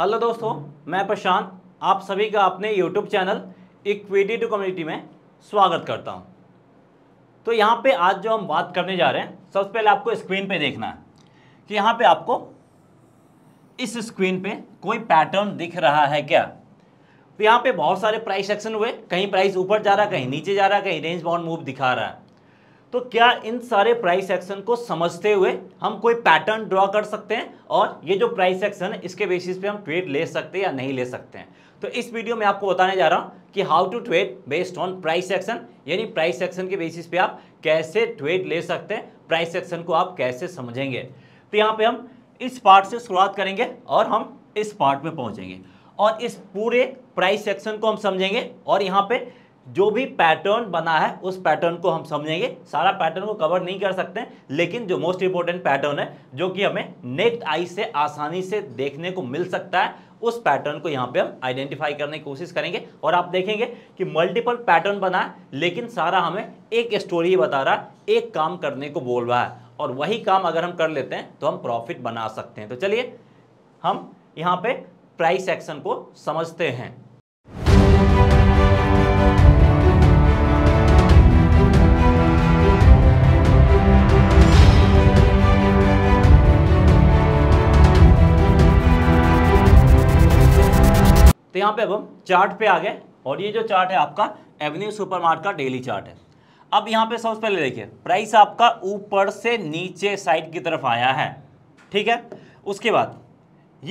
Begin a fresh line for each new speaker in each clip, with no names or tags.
hello दोस्तों मैं प्रशांत आप सभी का अपने YouTube channel equity to community में स्वागत करता हूं तो यहां पे आज जो हम बात करने जा रहे हैं सबसे पहले आपको स्क्रीन पे देखना है कि यहां पे आपको इस स्क्रीन पे कोई पैटर्न दिख रहा है क्या तो यहाँ पे बहुत सारे प्राइस एक्शन हुए कहीं प्राइस ऊपर जा रहा है कहीं नीचे जा रहा है कहीं रेंज बाउंड मूव दिखा रहा है तो क्या इन सारे प्राइस एक्शन को समझते हुए हम कोई पैटर्न ड्रॉ कर सकते हैं और ये जो प्राइस एक्शन है इसके बेसिस पे हम ट्रेड ले सकते हैं या नहीं ले सकते हैं तो इस वीडियो में आपको बताने जा रहा हूँ कि how to trade based on price action यानी प्राइस एक्शन के बेसिस पे आप कैसे ट्रेड ले सकते हैं प्राइस एक्शन को आप कैसे समझेंगे तो यहाँ पर हम इस पार्ट से शुरुआत करेंगे और हम इस पार्ट में पहुँचेंगे और इस पूरे प्राइस एक्शन को हम समझेंगे और यहाँ पर जो भी पैटर्न बना है उस पैटर्न को हम समझेंगे सारा पैटर्न को कवर नहीं कर सकते लेकिन जो मोस्ट इंपॉर्टेंट पैटर्न है जो कि हमें नेक्स्ट आई से आसानी से देखने को मिल सकता है उस पैटर्न को यहाँ पे हम आइडेंटिफाई करने की कोशिश करेंगे और आप देखेंगे कि मल्टीपल पैटर्न बना है लेकिन सारा हमें एक स्टोरी बता रहा है एक काम करने को बोल रहा है और वही काम अगर हम कर लेते हैं तो हम प्रॉफिट बना सकते हैं तो चलिए हम यहाँ पे प्राइस एक्शन को समझते हैं यहाँ पे अब हम चार्ट पे आ गए और ये जो चार्ट है आपका एवेन्यू सुपरमार्ट का डेली चार्ट है अब यहाँ पे सबसे पहले देखिए प्राइस आपका ऊपर से नीचे साइड की तरफ आया है ठीक है उसके बाद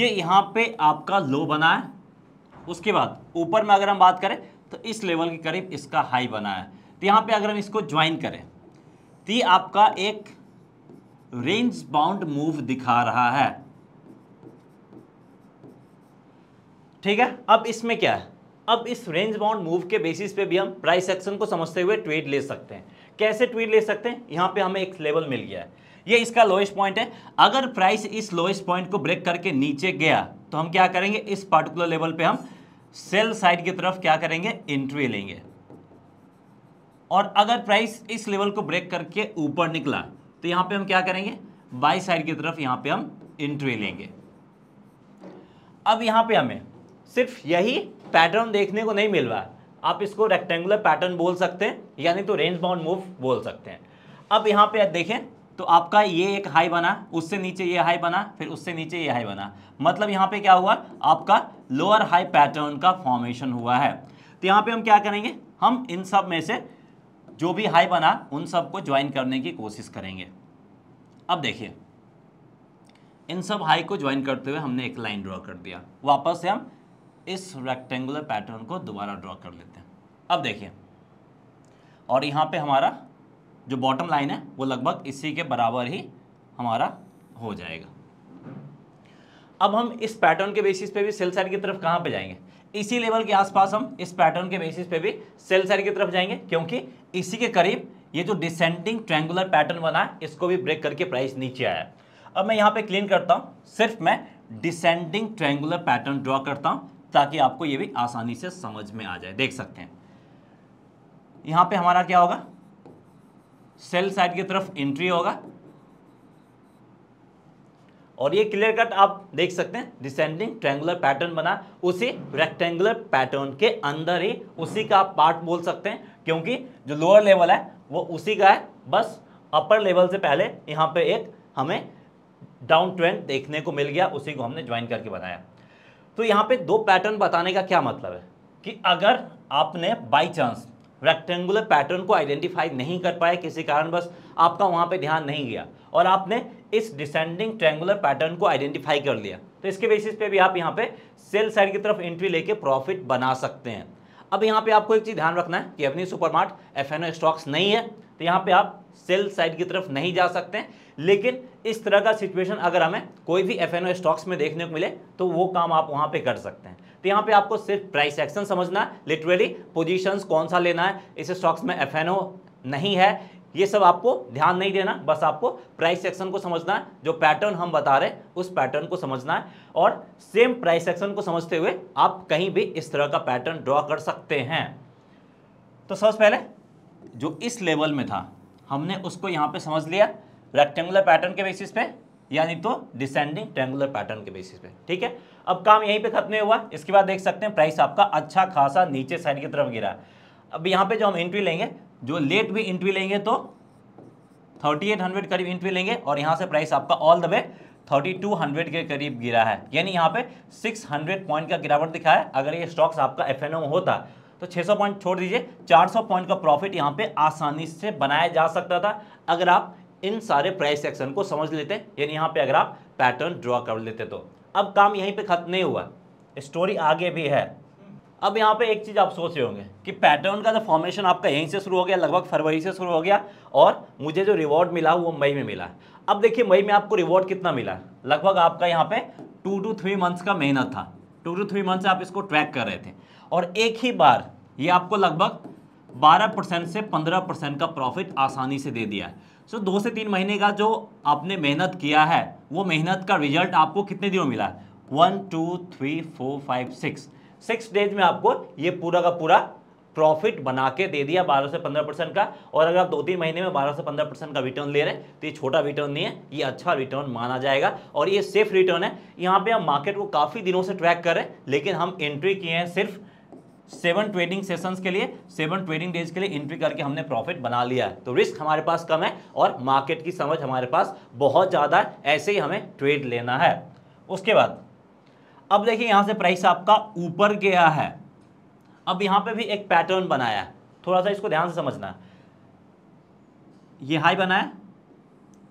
ये यहाँ पे आपका लो बना है उसके बाद ऊपर में अगर हम बात करें तो इस लेवल के करीब इसका हाई बना है तो यहाँ पे अगर हम इसको ज्वाइन करें तो आपका एक रेंज बाउंड मूव दिखा रहा है ठीक है अब इसमें क्या है अब इस रेंज बाउंड मूव के बेसिस पे भी हम प्राइस एक्शन को समझते हुए ट्वीट ले सकते हैं कैसे ट्वीट ले सकते हैं यहाँ पे हमें एक लेवल मिल गया है ये इसका लोएस्ट पॉइंट है अगर प्राइस इस लोएस्ट पॉइंट को ब्रेक करके नीचे गया तो हम क्या करेंगे इस पार्टिकुलर लेवल पे हम सेल साइड की तरफ क्या करेंगे एंट्री लेंगे और अगर प्राइस इस लेवल को ब्रेक करके ऊपर निकला तो यहां पे हम क्या करेंगे बाई साइड की तरफ यहां पे हम एंट्री लेंगे अब यहां पे हमें सिर्फ यही पैटर्न देखने को नहीं मिल रहा है आप इसको रेक्टेंगुलर पैटर्न बोल सकते हैं यानी तो रेंज बाउंड मूव बोल सकते हैं अब यहाँ पे देखें तो आपका ये एक हाई बना उससे नीचे ये हाई बना फिर उससे नीचे ये हाई बना मतलब यहाँ पे क्या हुआ आपका लोअर हाई पैटर्न का फॉर्मेशन हुआ है तो यहाँ पे हम क्या करेंगे हम इन सब में से जो भी हाई बना उन सब को ज्वाइन करने की कोशिश करेंगे अब देखिए इन सब हाई को ज्वाइन करते हुए हमने एक लाइन ड्रॉ कर दिया वापस से हम इस रेक्टेंगुलर पैटर्न को दोबारा ड्रॉ कर लेते हैं अब देखिए और यहाँ पे हमारा जो बॉटम लाइन है वो लगभग इसी के बराबर ही हमारा हो जाएगा अब हम इस पैटर्न के बेसिस पे भी सेल साइड की तरफ कहाँ पे जाएंगे इसी लेवल के आसपास हम इस पैटर्न के बेसिस पे भी सेल साइड की तरफ जाएंगे क्योंकि इसी के करीब ये जो डिसेंडिंग ट्रैंगुलर पैटर्न बना है इसको भी ब्रेक करके प्राइस नीचे आया अब मैं यहाँ पे क्लीन करता हूँ सिर्फ मैं डिसेंडिंग ट्रैंगुलर पैटर्न ड्रॉ करता हूँ ताकि आपको ये भी आसानी से समझ में आ जाए देख सकते हैं यहां पे हमारा क्या होगा सेल साइड की तरफ एंट्री होगा और ये क्लियर कट आप देख सकते हैं डिसेंडिंग ट्रेंगुलर पैटर्न बना उसी रेक्टेंगुलर पैटर्न के अंदर ही उसी का आप पार्ट बोल सकते हैं क्योंकि जो लोअर लेवल है वो उसी का है बस अपर लेवल से पहले यहां पे एक हमें डाउन ट्रेंड देखने को मिल गया उसी को हमने ज्वाइन करके बनाया तो यहाँ पे दो पैटर्न बताने का क्या मतलब है कि अगर आपने बाई चांस रेक्टेंगुलर पैटर्न को आइडेंटिफाई नहीं कर पाए किसी कारण बस आपका वहाँ पे ध्यान नहीं गया और आपने इस डिसेंडिंग ट्रेंगुलर पैटर्न को आइडेंटिफाई कर लिया तो इसके बेसिस पे भी आप यहाँ पे सेल साइड की तरफ एंट्री लेके प्रॉफिट बना सकते हैं अब यहाँ पे आपको एक चीज़ ध्यान रखना है कि अपनी सुपरमार्ट एफ स्टॉक्स नहीं है तो यहाँ पे आप सेल साइड की तरफ नहीं जा सकते हैं लेकिन इस तरह का सिचुएशन अगर हमें कोई भी एफएनओ स्टॉक्स में देखने को मिले तो वो काम आप वहाँ पे कर सकते हैं तो यहाँ पे आपको सिर्फ प्राइस एक्शन समझना है लिटरली पोजीशंस कौन सा लेना है इस स्टॉक्स में एफ नहीं है ये सब आपको ध्यान नहीं देना बस आपको प्राइस सेक्शन को समझना है जो पैटर्न हम बता रहे हैं उस पैटर्न को समझना है और सेम प्राइस सेक्शन को समझते हुए आप कहीं भी इस तरह का पैटर्न ड्रॉ कर सकते हैं तो सबसे पहले जो इस लेवल में था हमने उसको यहाँ पे समझ लिया रेक्टेंगुलर पैटर्न के बेसिस पे यानी तो डिसेंडिंग ट्रेंगुलर पैटर्न के बेसिस पे ठीक है अब काम यहीं पे खत्म हुआ इसके बाद देख सकते हैं प्राइस आपका अच्छा खासा नीचे साइड की तरफ गिरा अब यहाँ पे जो हम इंट्री लेंगे जो लेट भी इंट्री लेंगे तो 3800 करीब इंट्री लेंगे और यहाँ से प्राइस आपका ऑल द वे 3200 के करीब गिरा है यानी यहाँ पे 600 पॉइंट का गिरावट दिखा है अगर ये स्टॉक्स आपका एफ होता तो 600 पॉइंट छोड़ दीजिए 400 पॉइंट का प्रॉफिट यहाँ पे आसानी से बनाया जा सकता था अगर आप इन सारे प्राइस एक्शन को समझ लेते यानी यहाँ पे अगर आप पैटर्न ड्रॉ कर लेते तो अब काम यहीं पे खत्म नहीं हुआ स्टोरी आगे भी है अब यहाँ पे एक चीज़ आप सोच रहे होंगे कि पैटर्न का जो तो फॉर्मेशन आपका यहीं से शुरू हो गया लगभग फरवरी से शुरू हो गया और मुझे जो रिवॉर्ड मिला वो मई में मिला अब देखिए मई में आपको रिवॉर्ड कितना मिला लगभग आपका यहाँ पे टू टू थ्री मंथ्स का मेहनत था टू टू थ्री मंथ्स आप इसको ट्रैक कर रहे थे और एक ही बार ये आपको लगभग 12 परसेंट से 15 परसेंट का प्रॉफिट आसानी से दे दिया है सो दो से तीन महीने का जो आपने मेहनत किया है वो मेहनत का रिजल्ट आपको कितने दिनों मिला है one two three four five six six days में आपको ये पूरा का पूरा प्रॉफिट बना के दे दिया 12 से 15 परसेंट का और अगर आप दो तीन महीने में 12 से 15 परसेंट का रिटर्न ले रहे हैं तो ये छोटा रिटर्न नहीं है ये अच्छा रिटर्न माना जाएगा और ये सेफ रिटर्न है यहाँ पे हम मार्केट को काफ़ी दिनों से ट्रैक कर रहे हैं लेकिन हम एंट्री किए हैं सिर्फ सेवन ट्रेडिंग सेशंस के लिए सेवन ट्रेडिंग डेज के लिए एंट्री करके हमने प्रॉफिट बना लिया है तो रिस्क हमारे पास कम है और मार्केट की समझ हमारे पास बहुत ज़्यादा है ऐसे ही हमें ट्रेड लेना है उसके बाद अब देखिए यहाँ से प्राइस आपका ऊपर गया है अब यहाँ पे भी एक पैटर्न बनाया है थोड़ा सा इसको ध्यान से समझना है ये हाई बनाया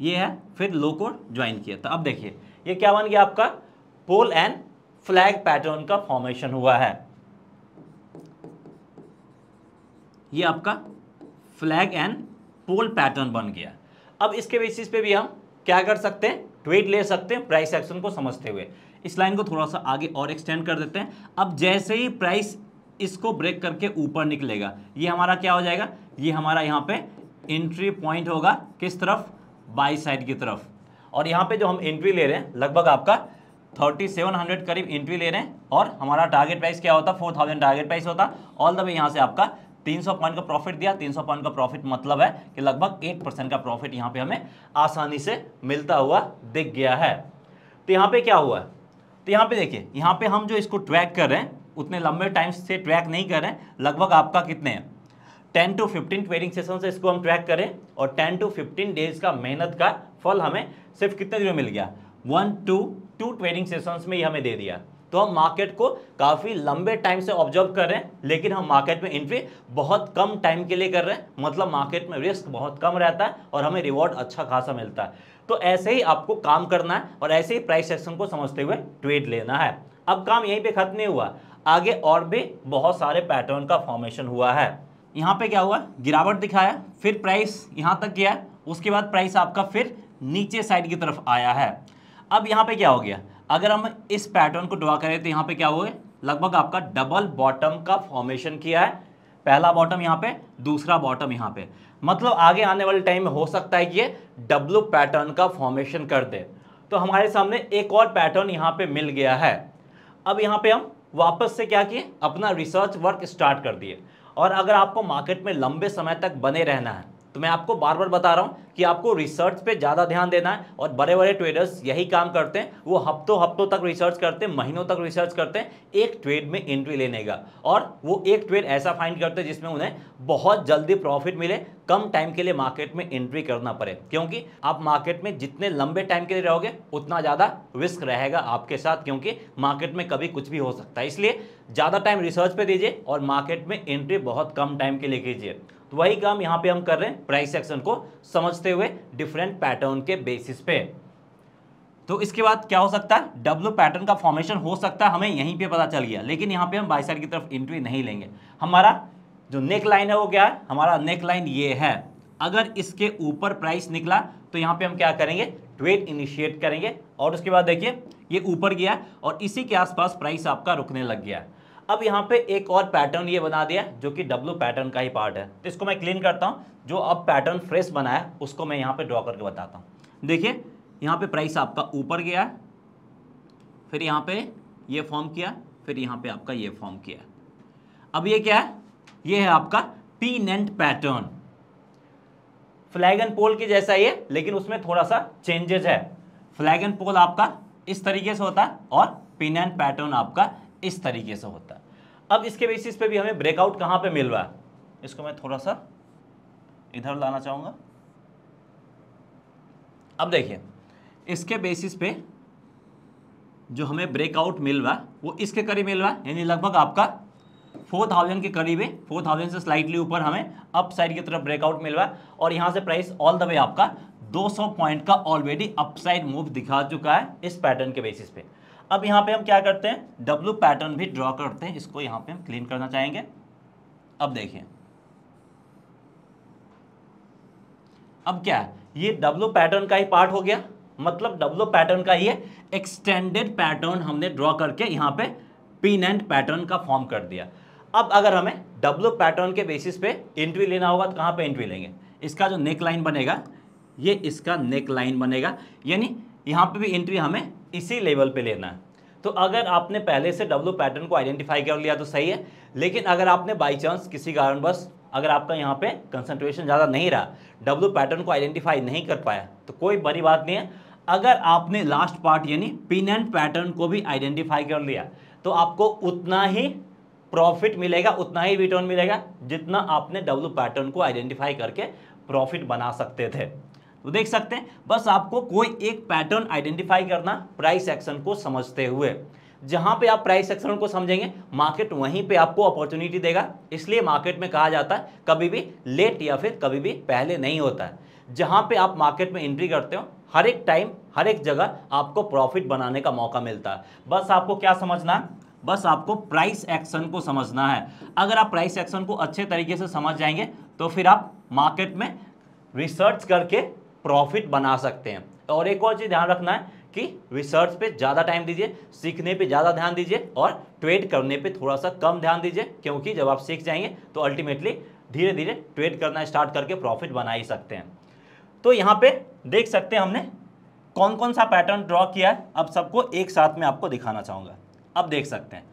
ये है फिर लो को ज्वाइन किया था तो अब देखिए ये क्या बन गया आपका पोल एंड फ्लैग पैटर्न का फॉर्मेशन हुआ है ये आपका फ्लैग एंड पोल पैटर्न बन गया अब इसके बेसिस पे भी हम क्या कर सकते हैं ट्वेट ले सकते हैं प्राइस एक्शन को समझते हुए इस लाइन को थोड़ा सा आगे और एक्सटेंड कर देते हैं अब जैसे ही प्राइस इसको ब्रेक करके ऊपर निकलेगा ये हमारा क्या हो जाएगा ये हमारा यहाँ पे एंट्री पॉइंट होगा किस तरफ बाई साइड की तरफ और यहाँ पे जो हम एंट्री ले रहे हैं लगभग आपका 3700 करीब एंट्री ले रहे हैं और हमारा टारगेट प्राइस क्या होता 4000 टारगेट प्राइस होता ऑल द वे यहाँ से आपका 300 पॉइंट का प्रॉफिट दिया 300 पॉइंट का प्रॉफिट मतलब है कि लगभग एट परसेंट का प्रॉफिट यहाँ पे हमें आसानी से मिलता हुआ दिख गया है तो यहाँ पे क्या हुआ है तो यहाँ पे देखिए यहाँ पे हम जो इसको ट्रैक कर रहे हैं उतने लंबे टाइम से ट्रैक नहीं कर रहे हैं लगभग आपका कितने हैं ten to fifteen trading session से इसको हम ट्रैक करें और टेन टू फिफ्टीन डेज का मेहनत का फल हमें सिर्फ कितने दिनों मिल गया one two two trading session में ही हमें दे दिया तो हम मार्केट को काफ़ी लंबे टाइम से ऑब्जर्व कर रहे हैं लेकिन हम मार्केट में एंट्री बहुत कम टाइम के लिए कर रहे हैं मतलब मार्केट में रिस्क बहुत कम रहता है और हमें रिवॉर्ड अच्छा खासा मिलता है तो ऐसे ही आपको काम करना है और ऐसे ही प्राइस एक्शन को समझते हुए ट्रेड लेना है अब काम यहीं पे खत्म नहीं हुआ आगे और भी बहुत सारे पैटर्न का फॉर्मेशन हुआ है यहाँ पे क्या हुआ गिरावट दिखाया फिर प्राइस यहाँ तक गया उसके बाद प्राइस आपका फिर नीचे साइड की तरफ आया है अब यहाँ पे क्या हो गया अगर हम इस पैटर्न को ड्रा करें तो यहाँ पे क्या हुआ है लगभग आपका डबल बॉटम का फॉर्मेशन किया है पहला बॉटम यहाँ पे दूसरा बॉटम यहाँ पे मतलब आगे आने वाले टाइम में हो सकता है कि ये डब्लू पैटर्न का फॉर्मेशन कर दे तो हमारे सामने एक और पैटर्न यहाँ पे मिल गया है अब यहाँ पे हम वापस से क्या किए अपना रिसर्च वर्क स्टार्ट कर दिए और अगर आपको मार्केट में लंबे समय तक बने रहना है तो मैं आपको बार बार बता रहा हूँ कि आपको रिसर्च पे ज़्यादा ध्यान देना है और बड़े बड़े ट्रेडर्स यही काम करते हैं वो हफ्तों हफ्तों तक रिसर्च करते हैं महीनों तक रिसर्च करते हैं एक ट्रेड में एंट्री लेने का और वो एक ट्रेड ऐसा फाइंड करते हैं जिसमें उन्हें बहुत जल्दी प्रॉफिट मिले कम टाइम के लिए मार्केट में एंट्री करना पड़े क्योंकि आप मार्केट में जितने लंबे टाइम के लिए रहोगे उतना ज़्यादा रिस्क रहेगा आपके साथ क्योंकि मार्केट में कभी कुछ भी हो सकता है इसलिए ज़्यादा टाइम रिसर्च पर दीजिए और मार्केट में एंट्री बहुत कम टाइम के लिए कीजिए तो वही काम यहाँ पे हम कर रहे हैं प्राइस एक्शन को समझते हुए डिफरेंट पैटर्न के बेसिस पे तो इसके बाद क्या हो सकता है डब्ल्यू पैटर्न का फॉर्मेशन हो सकता है हमें यहीं पे पता चल गया लेकिन यहाँ पे हम बाई साइड की तरफ एंट्री नहीं लेंगे हमारा जो नेक लाइन है वो क्या है हमारा नेक लाइन ये है अगर इसके ऊपर प्राइस निकला तो यहाँ पे हम क्या करेंगे ट्रेड इनिशिएट करेंगे और उसके बाद देखिए ये ऊपर गया और इसी के आसपास प्राइस आपका रुकने लग गया अब यहाँ पे एक और पैटर्न ये बना दिया जो कि डब्लू पैटर्न का ही पार्ट है तो इसको मैं क्लीन करता हूँ जो अब पैटर्न फ्रेश बनाया उसको मैं यहाँ पे ड्रॉ करके बताता हूँ देखिए यहाँ पे प्राइस आपका ऊपर गया फिर यहाँ पे ये फॉर्म किया फिर यहाँ पे आपका ये फॉर्म किया अब ये क्या है ये है आपका पी नेंट पैटर्न फ्लैगन पोल के जैसा ये लेकिन उसमें थोड़ा सा चेंजेस है फ्लैग एंड पोल आपका इस तरीके से होता है और पिन एंड पैटर्न आपका इस तरीके से होता है अब इसके बेसिस पे भी हमें ब्रेकआउट कहाँ पे मिल रहा है इसको मैं थोड़ा सा इधर लाना चाहूँगा अब देखिए इसके बेसिस पे जो हमें ब्रेकआउट मिल रहा है वो इसके करीब मिल रहा है यानी लगभग आपका फोर थाउजेंड के करीब है फोर थाउजेंड से स्लाइटली ऊपर हमें अप साइड की तरफ ब्रेकआउट मिल रहा है और यहाँ से प्राइस ऑल द वे आपका 200 पॉइंट का ऑलरेडी अपसाइड मूव दिखा चुका है इस पैटर्न के बेसिस पे अब यहाँ पे हम क्या करते हैं डब्लू पैटर्न भी ड्रॉ करते हैं इसको यहाँ पे हम क्लीन करना चाहेंगे अब देखिए अब क्या है ये डब्लू पैटर्न का ही पार्ट हो गया मतलब डब्लू पैटर्न का ये एक्सटेंडेड पैटर्न हमने ड्रॉ करके यहाँ पे पिन एंड पैटर्न का फॉर्म कर दिया अब अगर हमें डब्लू पैटर्न के बेसिस पे एंट्री लेना होगा तो कहाँ पे एंट्री लेंगे इसका जो नेक लाइन बनेगा ये इसका नेक लाइन बनेगा यानी यहाँ पे भी एंट्री हमें इसी लेवल पे लेना है तो अगर आपने पहले से डब्लू पैटर्न को आइडेंटिफाई कर लिया तो सही है लेकिन अगर आपने बाई चांस किसी कारणवश अगर आपका यहाँ पे कंसंट्रेशन ज़्यादा नहीं रहा डब्लू पैटर्न को आइडेंटिफाई नहीं कर पाया तो कोई बड़ी बात नहीं है अगर आपने लास्ट पार्ट यानी पिन एंड पैटर्न को भी आइडेंटिफाई कर लिया तो आपको उतना ही प्रॉफिट मिलेगा उतना ही रिटर्न मिलेगा जितना आपने डब्लू पैटर्न को आइडेंटिफाई करके प्रॉफिट बना सकते थे तो देख सकते हैं बस आपको कोई एक पैटर्न आइडेंटिफाई करना प्राइस एक्शन को समझते हुए जहां पे आप प्राइस एक्शन को समझेंगे मार्केट वहीं पे आपको अपॉर्चुनिटी देगा इसलिए मार्केट में कहा जाता है कभी भी लेट या फिर कभी भी पहले नहीं होता है जहां पे आप मार्केट में एंट्री करते हो हर एक टाइम हर एक जगह आपको प्रॉफिट बनाने का मौका मिलता है बस आपको क्या समझना है बस आपको प्राइस एक्शन को समझना है अगर आप प्राइस एक्शन को अच्छे तरीके से समझ जाएंगे तो फिर आप मार्केट में रिसर्च करके प्रॉफिट बना सकते हैं और एक और चीज़ ध्यान रखना है कि रिसर्च पे ज़्यादा टाइम दीजिए सीखने पे ज़्यादा ध्यान दीजिए और ट्रेड करने पे थोड़ा सा कम ध्यान दीजिए क्योंकि जब आप सीख जाएंगे तो अल्टीमेटली धीरे धीरे ट्रेड करना स्टार्ट करके प्रॉफिट बना ही सकते हैं तो यहाँ पे देख सकते हैं हमने कौन कौन सा पैटर्न ड्रॉ किया है अब सबको एक साथ में आपको दिखाना चाहूँगा अब देख सकते हैं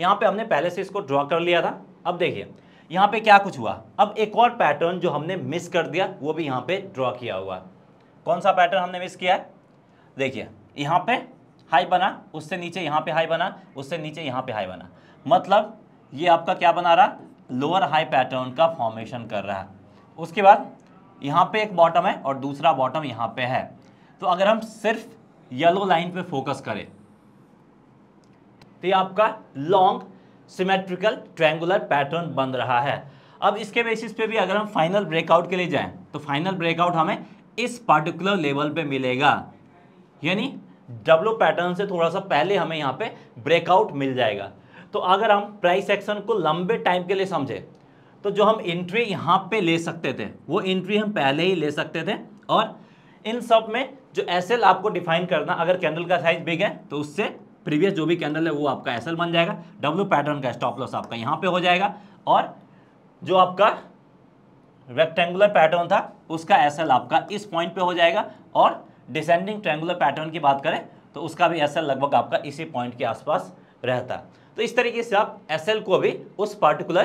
यहाँ पे हमने पहले से इसको ड्रॉ कर लिया था अब देखिए यहाँ पे क्या कुछ हुआ अब एक और पैटर्न जो हमने मिस कर दिया वो भी यहाँ पे ड्रॉ किया हुआ कौन सा पैटर्न हमने मिस किया है देखिए यहाँ पे हाई बना उससे नीचे यहाँ पे हाई बना उससे नीचे यहाँ पे हाई बना मतलब ये आपका क्या बना रहा लोअर हाई पैटर्न का फॉर्मेशन कर रहा है उसके बाद यहाँ पे एक बॉटम है और दूसरा बॉटम यहाँ पे है तो अगर हम सिर्फ येलो लाइन पे फोकस करें तो ये आपका लॉन्ग सिमेट्रिकल ट्रैंगुलर पैटर्न बन रहा है अब इसके बेसिस पे भी अगर हम फाइनल ब्रेकआउट के लिए जाएं तो फाइनल ब्रेकआउट हमें इस पार्टिकुलर लेवल पे मिलेगा यानी डब्लू पैटर्न से थोड़ा सा पहले हमें यहाँ पे ब्रेकआउट मिल जाएगा तो अगर हम प्राइस एक्शन को लंबे टाइम के लिए समझे तो जो हम एंट्री यहाँ पे ले सकते थे वो एंट्री हम पहले ही ले सकते थे और इन सब में जो एस आपको डिफाइन करना अगर कैंडल का साइज बिग है तो उससे प्रीवियस जो भी कैंडल है वो आपका एस बन जाएगा डब्ल्यू पैटर्न का स्टॉप लॉस आपका यहाँ पे हो जाएगा और जो आपका रेक्टेंगुलर पैटर्न था उसका एस आपका इस पॉइंट पे हो जाएगा और डिसेंडिंग ट्रेंगुलर पैटर्न की बात करें तो उसका भी एस लगभग आपका इसी पॉइंट के आसपास रहता तो इस तरीके से आप एस को भी उस पर्टिकुलर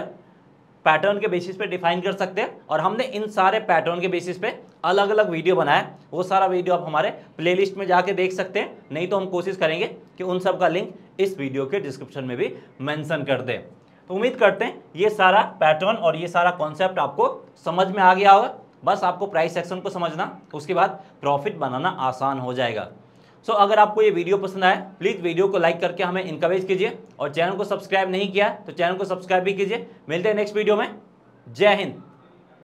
पैटर्न के बेसिस पे डिफाइन कर सकते हैं और हमने इन सारे पैटर्न के बेसिस पे अलग अलग वीडियो बनाया वो सारा वीडियो आप हमारे प्लेलिस्ट में जाके देख सकते हैं नहीं तो हम कोशिश करेंगे कि उन सब का लिंक इस वीडियो के डिस्क्रिप्शन में भी मेंशन कर दें तो उम्मीद करते हैं ये सारा पैटर्न और ये सारा कॉन्सेप्ट आपको समझ में आ गया होगा बस आपको प्राइस सेक्शन को समझना उसके बाद प्रॉफिट बनाना आसान हो जाएगा सो so, अगर आपको ये वीडियो पसंद आए प्लीज़ वीडियो को लाइक करके हमें इंकरेज कीजिए और चैनल को सब्सक्राइब नहीं किया तो चैनल को सब्सक्राइब भी कीजिए मिलते हैं नेक्स्ट वीडियो में जय हिंद